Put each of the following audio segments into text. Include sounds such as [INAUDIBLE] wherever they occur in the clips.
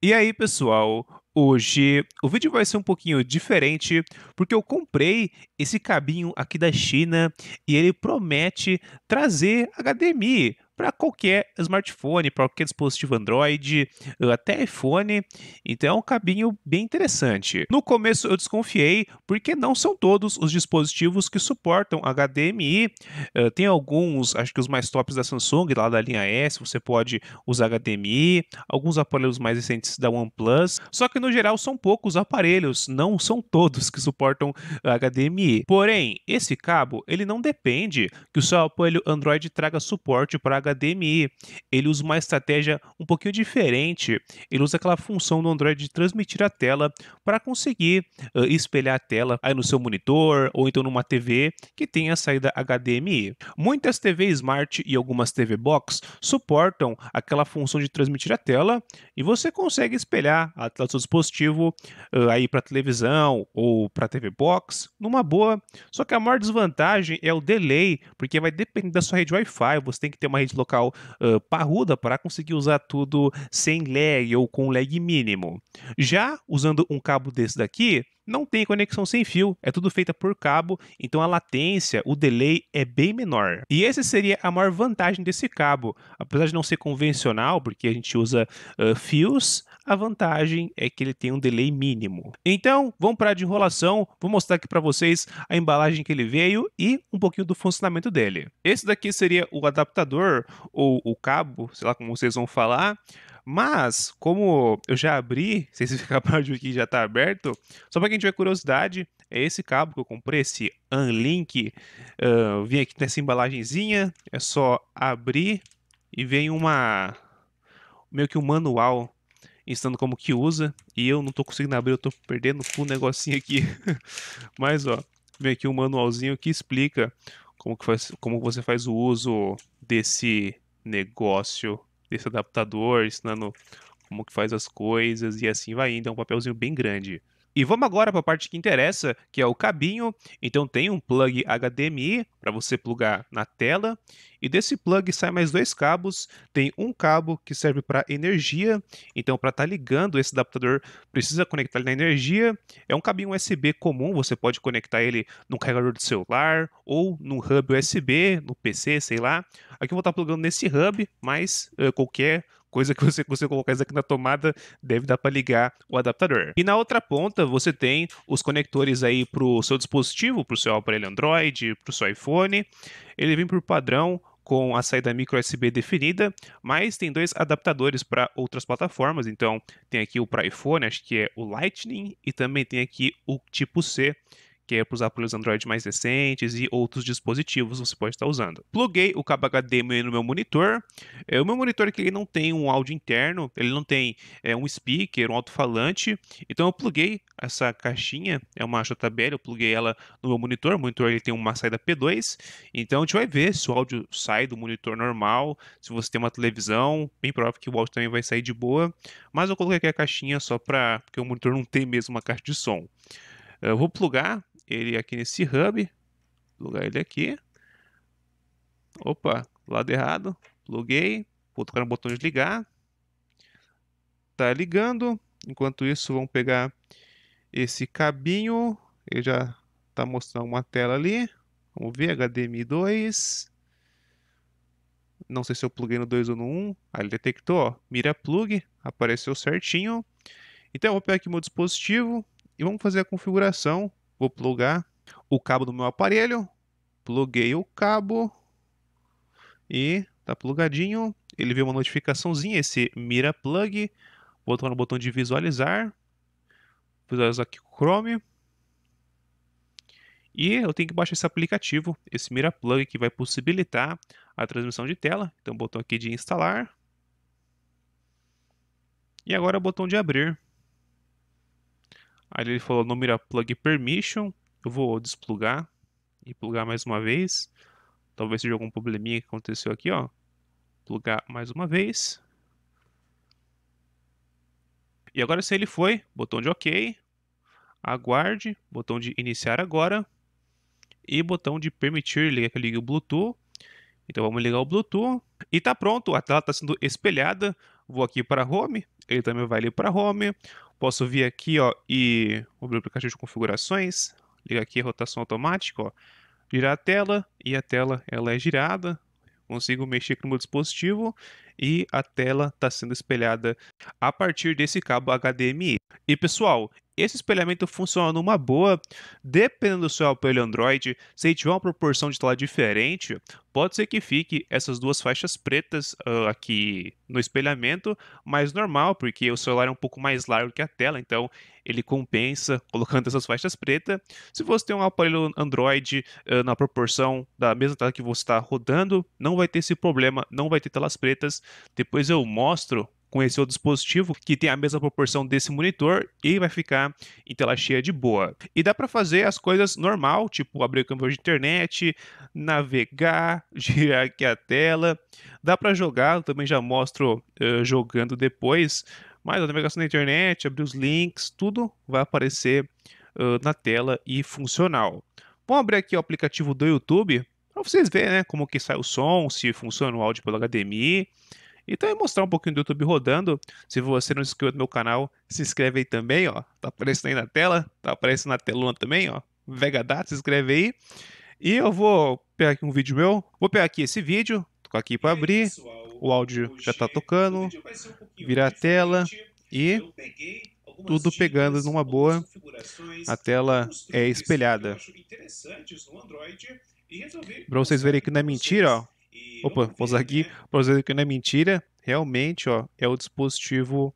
E aí, pessoal, hoje o vídeo vai ser um pouquinho diferente, porque eu comprei esse cabinho aqui da China e ele promete trazer HDMI para qualquer smartphone, para qualquer dispositivo Android, eh, até iPhone. Então é um cabinho bem interessante. No começo eu desconfiei, porque não são todos os dispositivos que suportam HDMI. Eh, tem alguns, acho que os mais tops da Samsung, lá da linha S, você pode usar HDMI, alguns aparelhos mais recentes da OnePlus. Só que no geral são poucos aparelhos, não são todos que suportam HDMI. Eh, Porém, esse cabo ele não depende que o seu aparelho Android traga suporte para HDMI. HDMI. Ele usa uma estratégia um pouquinho diferente. Ele usa aquela função do Android de transmitir a tela para conseguir uh, espelhar a tela aí no seu monitor ou então numa TV que tenha saída HDMI. Muitas TV Smart e algumas TV Box suportam aquela função de transmitir a tela e você consegue espelhar a tela do seu dispositivo uh, aí para televisão ou para TV Box numa boa. Só que a maior desvantagem é o delay, porque vai depender da sua rede Wi-Fi. Você tem que ter uma rede local uh, parruda para conseguir usar tudo sem lag ou com lag mínimo. Já usando um cabo desse daqui, não tem conexão sem fio, é tudo feita por cabo, então a latência, o delay é bem menor. E essa seria a maior vantagem desse cabo, apesar de não ser convencional, porque a gente usa uh, fios, a vantagem é que ele tem um delay mínimo. Então, vamos para de enrolação, vou mostrar aqui para vocês a embalagem que ele veio e um pouquinho do funcionamento dele. Esse daqui seria o adaptador ou o cabo, sei lá como vocês vão falar. Mas, como eu já abri, [LAUGHS] se vocês acabaram de ver que já está aberto, só para quem tiver curiosidade, é esse cabo que eu comprei, esse Unlink. Uh, ah, vem aqui nessa embalagenzinha, é só abrir e vem uma meio que um manual ensinando como que usa. E eu não tô conseguindo abrir, eu tô perdendo o um negocinho aqui. [LAUGHS] Mas ó, vem aqui um manualzinho que explica como que faz, como você faz o uso desse negócio desse adaptador, ensinando como que faz as coisas e assim vai indo. É um papelzinho bem grande. E vamos agora para a parte que interessa, que é o cabinho. Então tem um plug HDMI para você plugar na tela. E desse plug sai mais dois cabos. Tem um cabo que serve para energia. Então para estar tá ligando esse adaptador precisa conectar ele na energia. É um cabinho USB comum. Você pode conectar ele no carregador do celular ou no hub USB, no PC, sei lá. Aqui eu vou estar tá plugando nesse hub, mas uh, qualquer coisa que você [LAUGHS] consegue colocar isso aqui na tomada, deve dar para ligar o adaptador. E na outra ponta, você tem os conectores aí para o seu dispositivo, para o seu aparelho Android, para o seu iPhone. Ele vem por padrão com a saída micro USB definida, mas tem dois adaptadores para outras plataformas. Então, tem aqui o para iPhone, acho que é o Lightning, e também tem aqui o tipo C, que é para usar para os Android mais recentes e outros dispositivos você pode estar usando. Pluguei o cabo HDMI no meu monitor. É, o meu monitor aqui ele não tem um áudio interno, ele não tem é, um speaker, um alto-falante. Então eu pluguei essa caixinha, é uma JBL, eu pluguei ela no meu monitor. O monitor ele tem uma saída P2. Então a gente vai ver se o áudio sai do monitor normal, se você tem uma televisão, bem provável que o áudio também vai sair de boa. Mas eu coloquei aqui a caixinha só para porque o monitor não tem mesmo uma caixa de som. Eu vou plugar ele aqui nesse hub, plugar ele aqui. Opa, lado errado, pluguei, vou tocar no botão de ligar. Tá ligando, enquanto isso vamos pegar esse cabinho, ele já tá mostrando uma tela ali. Vamos ver, HDMI 2. Não sei se eu pluguei no 2 ou no 1. Aí ele detectou, ó, mira plug, apareceu certinho. Então eu vou pegar aqui meu dispositivo e vamos fazer a configuração. Vou plugar o cabo do meu aparelho. Pluguei o cabo. E tá plugadinho. Ele viu uma notificaçãozinha, esse Mira Plug. Vou tocar no botão de visualizar. Visualizar aqui o Chrome. E eu tenho que baixar esse aplicativo, esse Mira Plug, que vai possibilitar a transmissão de tela. Então, botão aqui de instalar. E agora o botão de abrir. Aí ele falou no plug permission, eu vou desplugar e plugar mais uma vez. Talvez seja algum probleminha que aconteceu aqui, ó. Plugar mais uma vez. E agora se ele foi, botão de OK, aguarde, botão de iniciar agora e botão de permitir ligar que ligue o Bluetooth. Então vamos ligar o Bluetooth e tá pronto, a tela está sendo espelhada. Vou aqui para home, ele também vai ali para home. Posso vir aqui ó, e abrir o aplicativo de configurações, ligar aqui a rotação automática, ó, girar a tela e a tela ela é girada. Consigo mexer aqui no meu dispositivo e a tela está sendo espelhada a partir desse cabo HDMI. E pessoal, esse espelhamento funciona numa boa, dependendo do seu aparelho Android, se ele tiver uma proporção de tela diferente, pode ser que fique essas duas faixas pretas uh, aqui no espelhamento, mas normal, porque o celular é um pouco mais largo que a tela, então ele compensa [LAUGHS] colocando essas faixas pretas. Se você tem um aparelho Android uh, na proporção da mesma tela que você está rodando, não vai ter esse problema, não vai ter telas pretas. Depois eu mostro com esse outro dispositivo que tem a mesma proporção desse monitor e vai ficar em tela cheia de boa. E dá para fazer as coisas normal, tipo abrir o campo de internet, navegar, [LAUGHS] girar aqui a tela. Dá para jogar, também já mostro uh, jogando depois, mas a navegação na internet, abrir os links, tudo vai aparecer uh, na tela e funcional. Vamos abrir aqui o aplicativo do YouTube para vocês verem né, como que sai o som, se funciona o áudio pelo HDMI. E também mostrar um pouquinho do YouTube rodando. Se você não se inscreveu no meu canal, se inscreve aí também, ó. Tá aparecendo aí na tela, tá aparecendo na telona também, ó. Vegadat, se inscreve aí. E eu vou pegar aqui um vídeo meu. Vou pegar aqui esse vídeo, tocar aqui para é abrir. Pessoal, o áudio já tá tocando. Um virar a tela e tudo pegando numa boa. A tela é espelhada. Para vocês verem que não é mentira, ó. Opa, vou usar aqui né? para dizer que não é mentira. Realmente, ó, é o dispositivo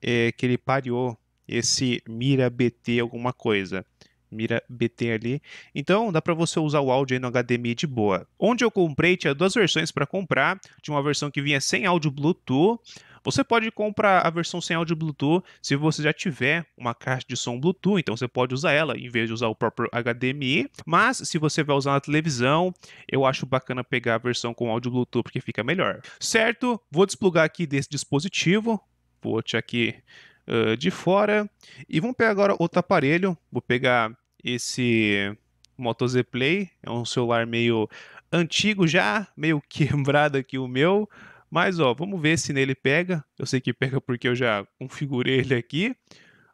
é, que ele pariu, esse Mira BT alguma coisa mira BT ali. Então dá para você usar o áudio aí no HDMI de boa. Onde eu comprei tinha duas versões para comprar, tinha uma versão que vinha sem áudio Bluetooth. Você pode comprar a versão sem áudio Bluetooth se você já tiver uma caixa de som Bluetooth, então você pode usar ela em vez de usar o próprio HDMI. Mas se você vai usar na televisão, eu acho bacana pegar a versão com áudio Bluetooth porque fica melhor. Certo? Vou desplugar aqui desse dispositivo. Vou aqui uh, de fora. E vamos pegar agora outro aparelho. Vou pegar esse Moto Z Play. É um celular meio antigo já, meio [LAUGHS] quebrado aqui o meu. Mas ó, vamos ver se nele pega. Eu sei que pega porque eu já configurei ele aqui.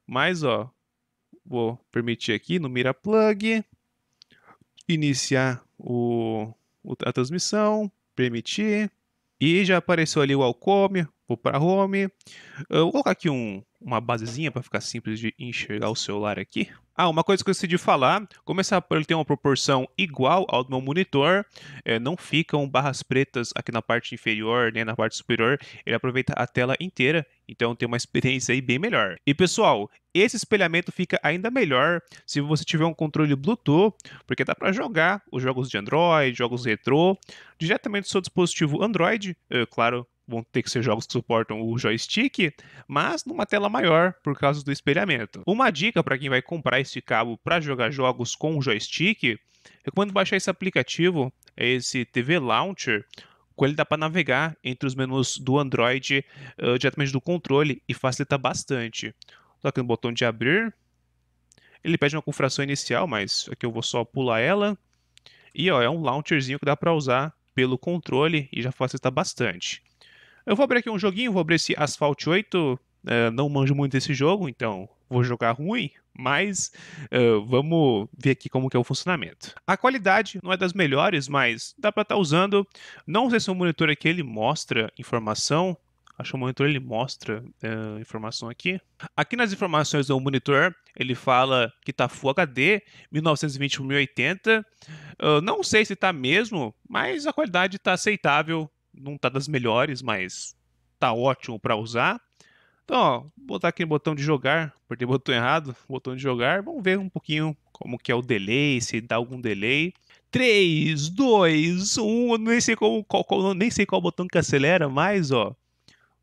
Mas ó, vou permitir aqui no Mira Plug, iniciar o, a transmissão, permitir. E já apareceu ali o Alcome, Vou para Home. Eu vou colocar aqui um, uma basezinha para ficar simples de enxergar o celular aqui. Ah, uma coisa que eu decidi falar, como esse aparelho tem uma proporção igual ao do meu monitor, é, não ficam barras pretas aqui na parte inferior nem né, na parte superior, ele aproveita a tela inteira, então tem uma experiência aí bem melhor. E pessoal, esse espelhamento fica ainda melhor se você tiver um controle Bluetooth, porque dá para jogar os jogos de Android, jogos retrô, diretamente do seu dispositivo Android, é, claro, vão ter que ser jogos que suportam o joystick, mas numa tela maior por causa do espelhamento. Uma dica para quem vai comprar esse cabo para jogar jogos com o joystick, recomendo baixar esse aplicativo, esse TV Launcher. Com ele dá para navegar entre os menus do Android uh, diretamente do controle e facilita bastante. Toca no botão de abrir. Ele pede uma configuração inicial, mas aqui eu vou só pular ela. E ó, é um launcherzinho que dá para usar pelo controle e já facilita bastante. Eu vou abrir aqui um joguinho, vou abrir esse Asphalt 8. Uh, eh, não manjo muito esse jogo, então vou jogar ruim, mas uh, vamos ver aqui como que é o funcionamento. A qualidade não é das melhores, mas dá para estar tá usando. Não sei se o monitor aqui ele mostra informação. Acho que o monitor ele mostra uh, informação aqui. Aqui nas informações do monitor, ele fala que está Full HD, 1920 x 1080. Uh, não sei se está mesmo, mas a qualidade está aceitável não tá das melhores, mas tá ótimo para usar. Então, ó, botar aqui o botão de jogar, apertei o botão errado, botão de jogar, vamos ver um pouquinho como que é o delay, se dá algum delay. 3, 2, 1, eu nem sei, como, qual, qual, nem sei qual botão que acelera, mas ó,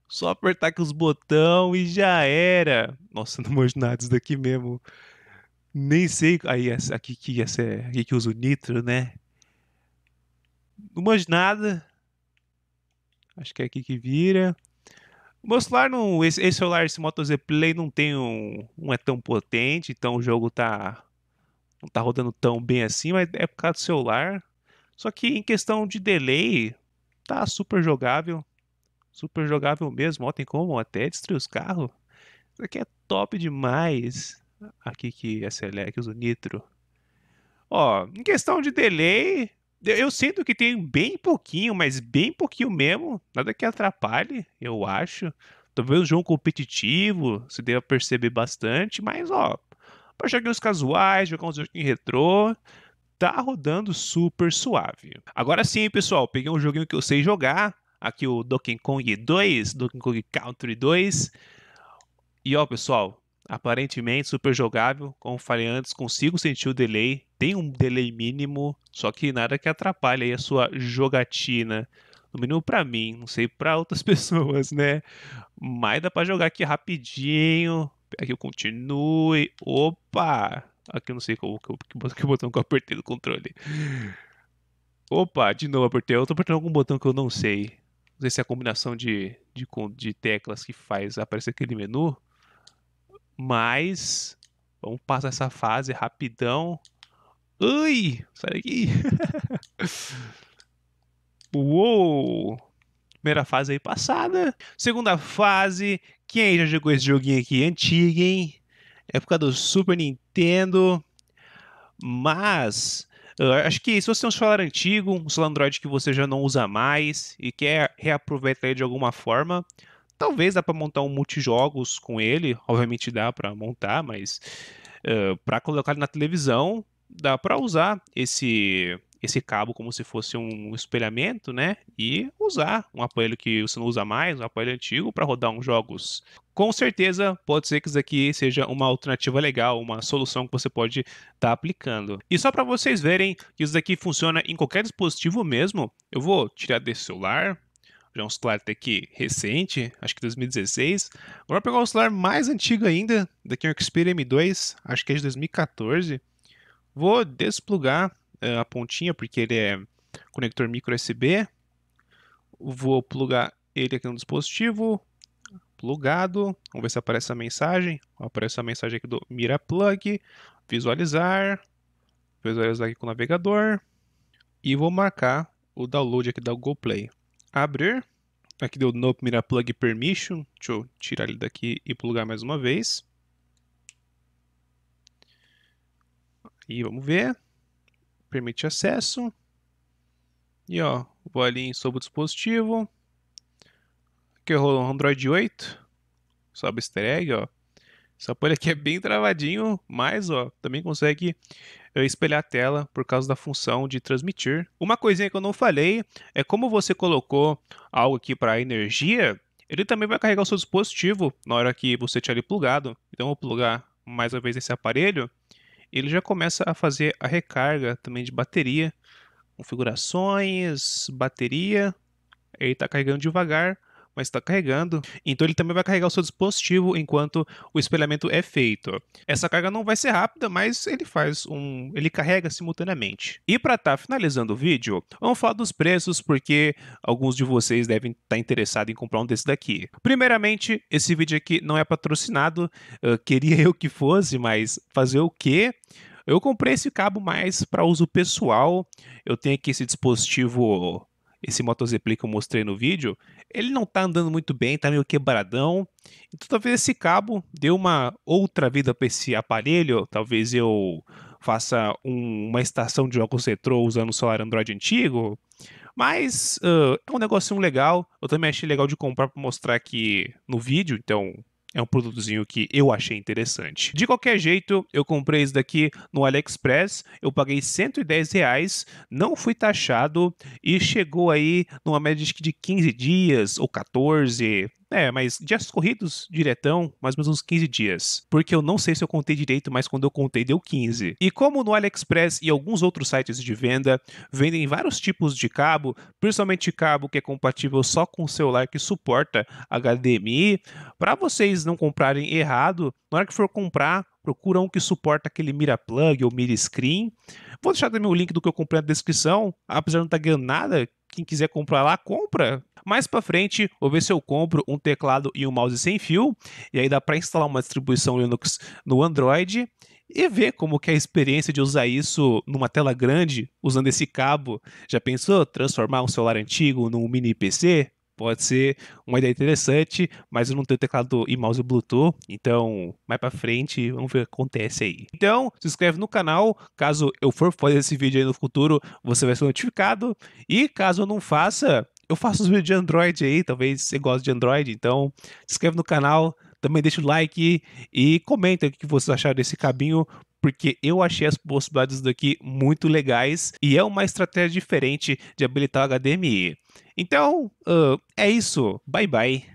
só apertar aqui os botão e já era. Nossa, [LAUGHS] não manjo nada disso daqui mesmo. Nem sei, aí aqui que, aqui que usa o nitro, né? Não manjo nada, Acho que é aqui que vira. O meu celular, não, esse, esse celular, esse Moto Z Play não tem um, não é tão potente, então o jogo tá não tá rodando tão bem assim, mas é por causa do celular. Só que em questão de delay, tá super jogável. Super jogável mesmo, ó, tem como até destruir os carros. Isso aqui é top demais. Aqui que acelera, é que usa o nitro. Ó, em questão de delay, eu sinto que tem bem pouquinho, mas bem pouquinho mesmo. Nada que atrapalhe, eu acho. Talvez um jogo competitivo, se deva perceber bastante, mas ó, para joguinhos casuais, jogar uns joguinhos retrô, tá rodando super suave. Agora sim, pessoal, peguei um joguinho que eu sei jogar, aqui o Donkey Kong 2, Donkey Kong Country 2. E ó, pessoal, aparentemente super jogável, como falei antes, consigo sentir o delay, tem um delay mínimo, só que nada que atrapalhe a sua jogatina. No mínimo para mim, não sei para [LAUGHS] outras pessoas, né? Mas dá para jogar aqui rapidinho. Aqui eu continue. Opa! Aqui eu não sei como, que botão que eu apertei do controle. Opa, de novo apertei. Eu tô apertando algum botão que eu não sei. Não sei se é a combinação de, de, de teclas que faz aparecer aquele menu. Mas vamos passar essa fase rapidão. Ui, sai daqui. [LAUGHS] Uou! Primeira fase aí passada. Segunda fase. Quem já jogou esse joguinho aqui antigo, hein? Época do Super Nintendo. Mas acho que se você tem um celular antigo, um celular Android que você já não usa mais e quer reaproveitar ele de alguma forma, Talvez dá para montar um multijogos com ele, obviamente dá para montar, mas uh, eh, para colocar na televisão dá para usar esse esse cabo como se fosse um espelhamento, né? E usar um aparelho que você não usa mais, um aparelho antigo, para rodar uns jogos. Com certeza, pode ser que isso aqui seja uma alternativa legal, uma solução que você pode estar tá aplicando. E só para vocês verem que isso daqui funciona em qualquer dispositivo mesmo, eu vou tirar desse celular, já é um celular até que recente, acho que 2016. Agora pegar um celular mais antigo ainda, daqui é um Xperia M2, acho que é de 2014. Vou desplugar uh, a pontinha, porque ele é conector micro USB. Vou plugar ele aqui no dispositivo, plugado. Vamos ver se aparece a mensagem. Aparece a mensagem aqui do Miraplug. Visualizar. Visualizar aqui com o navegador. E vou marcar o download aqui da Google Play abrir. Aqui deu no primeira plug permission. Deixa eu tirar ele daqui e plugar mais uma vez. E vamos ver. Permite acesso. E ó, vou ali em sobre o dispositivo. Aqui rolou um Android 8. Sobe easter egg, ó. Essa folha aqui é bem travadinho, mas ó, também consegue eu espelhar a tela por causa da função de transmitir. Uma coisinha que eu não falei é como você colocou algo aqui para energia, ele também vai carregar o seu dispositivo na hora que você tiver ele plugado. Então, vou plugar mais uma vez esse aparelho. Ele já começa a fazer a recarga também de bateria. Configurações, bateria. Ele está carregando devagar mas está carregando. Então ele também vai carregar o seu dispositivo enquanto o espelhamento é feito. Essa carga não vai ser rápida, mas ele faz um, ele carrega simultaneamente. E para estar tá finalizando o vídeo, vamos falar dos preços porque alguns de vocês devem estar tá interessados em comprar um desse daqui. Primeiramente, esse vídeo aqui não é patrocinado, eu queria eu que fosse, mas fazer o quê? Eu comprei esse cabo mais para uso pessoal. Eu tenho aqui esse dispositivo esse motocicleta que eu mostrei no vídeo, ele não tá andando muito bem, tá meio quebradão. Então talvez esse cabo dê uma outra vida para esse aparelho, talvez eu faça um, uma estação de óculos retrô usando o celular Android antigo. Mas uh, é um negocinho legal. Eu também achei legal de comprar para mostrar aqui no vídeo. Então, é um produtozinho que eu achei interessante. De qualquer jeito, eu comprei isso daqui no AliExpress, eu paguei 110 reais, não fui taxado e chegou aí numa média de 15 dias ou 14, é, mas dias corridos diretão, mais ou menos uns 15 dias. Porque eu não sei se eu contei direito, mas quando eu contei deu 15. E como no AliExpress e alguns outros sites de venda vendem vários tipos de cabo, principalmente cabo que é compatível só com o celular que suporta HDMI, para vocês não comprarem errado, na hora que for comprar, procura um que suporta aquele Mira Plug ou Mira Screen. Vou deixar também o link do que eu comprei na descrição, apesar de não estar tá ganhando nada, quem quiser comprar lá, compra. Mais para frente, vou ver se eu compro um teclado e um mouse sem fio, e aí dá para instalar uma distribuição Linux no Android e ver como que é a experiência de usar isso numa tela grande, usando esse cabo. Já pensou transformar um celular antigo num mini PC? Pode ser uma ideia interessante, mas eu não tenho teclado e mouse Bluetooth, então mais para frente vamos ver o que acontece aí. Então, se inscreve no canal, caso eu for fazer esse vídeo aí no futuro, você vai ser notificado, e caso eu não faça, eu faço os vídeos de Android aí, talvez você goste de Android, então se inscreve no canal, também deixa o like e comenta o que vocês acharam desse caminho, porque eu achei as possibilidades daqui muito legais e é uma estratégia diferente de habilitar o HDMI. Então, uh, é isso. Bye bye.